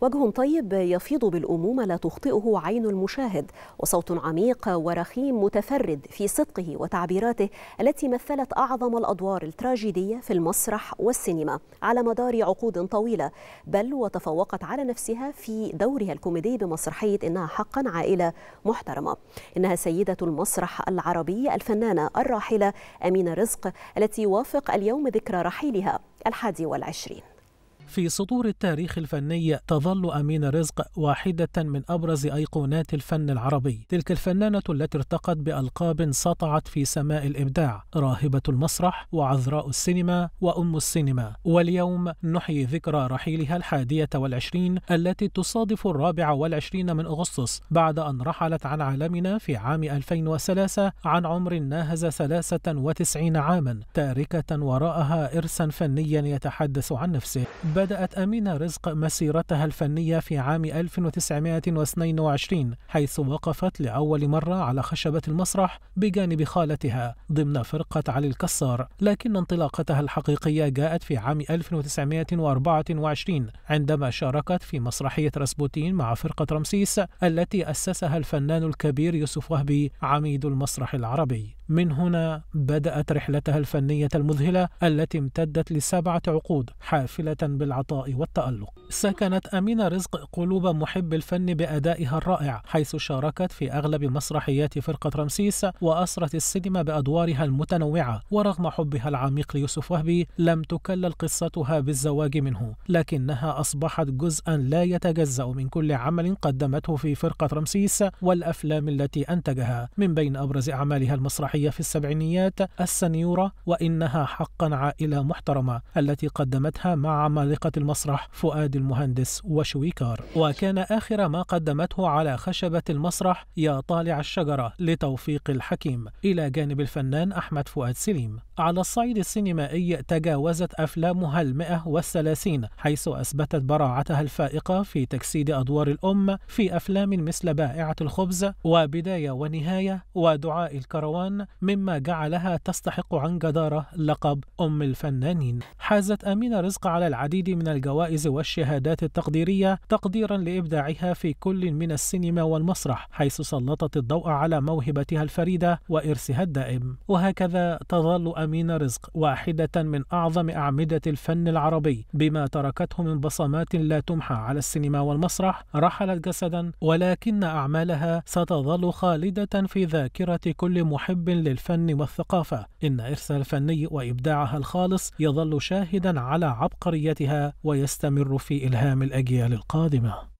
وجه طيب يفيض بالأمومة لا تخطئه عين المشاهد وصوت عميق ورخيم متفرد في صدقه وتعبيراته التي مثلت أعظم الأدوار التراجيدية في المسرح والسينما على مدار عقود طويلة بل وتفوقت على نفسها في دورها الكوميدي بمسرحية إنها حقا عائلة محترمة إنها سيدة المسرح العربي الفنانة الراحلة أمينة رزق التي يوافق اليوم ذكرى رحيلها الحادي والعشرين في سطور التاريخ الفني تظل أمينة رزق واحدة من أبرز أيقونات الفن العربي تلك الفنانة التي ارتقت بألقاب سطعت في سماء الإبداع راهبة المسرح وعذراء السينما وأم السينما واليوم نحيي ذكرى رحيلها الحادية والعشرين التي تصادف الرابع والعشرين من أغسطس بعد أن رحلت عن عالمنا في عام 2003 عن عمر ناهز 93 عاما تاركة وراءها إرسا فنيا يتحدث عن نفسه بدأت أمينة رزق مسيرتها الفنية في عام 1922 حيث وقفت لأول مرة على خشبة المسرح بجانب خالتها ضمن فرقة علي الكسار لكن انطلاقتها الحقيقية جاءت في عام 1924 عندما شاركت في مسرحية رسبوتين مع فرقة رمسيس التي أسسها الفنان الكبير يوسف وهبي عميد المسرح العربي من هنا بدأت رحلتها الفنية المذهلة التي امتدت لسبعة عقود حافلة بال العطاء والتألق سكنت أمينة رزق قلوب محب الفن بأدائها الرائع حيث شاركت في أغلب مسرحيات فرقة رمسيس وأسرت السينما بأدوارها المتنوعة ورغم حبها العميق ليوسف وهبي لم تكلل قصتها بالزواج منه لكنها أصبحت جزءا لا يتجزأ من كل عمل قدمته في فرقة رمسيس والأفلام التي أنتجها من بين أبرز أعمالها المسرحية في السبعينيات السنيورة وإنها حقا عائلة محترمة التي قدمتها مع عمل فرقة المسرح فؤاد المهندس وشويكار وكان آخر ما قدمته على خشبة المسرح يا طالع الشجرة لتوفيق الحكيم إلى جانب الفنان أحمد فؤاد سليم على الصعيد السينمائي تجاوزت أفلامها المئة والثلاثين حيث أثبتت براعتها الفائقة في تجسيد أدوار الأم في أفلام مثل بائعة الخبز وبداية ونهاية ودعاء الكروان مما جعلها تستحق عن جدارة لقب أم الفنانين حازت أمينة رزق على العديد من الجوائز والشهادات التقديرية تقديرا لإبداعها في كل من السينما والمسرح حيث سلطت الضوء على موهبتها الفريدة وإرثها الدائم وهكذا تظل أمين رزق واحدة من أعظم أعمدة الفن العربي بما تركته من بصمات لا تمحى على السينما والمسرح رحلت جسدا ولكن أعمالها ستظل خالدة في ذاكرة كل محب للفن والثقافة إن إرثها الفني وإبداعها الخالص يظل شاهدا على عبقريتها ويستمر في إلهام الأجيال القادمة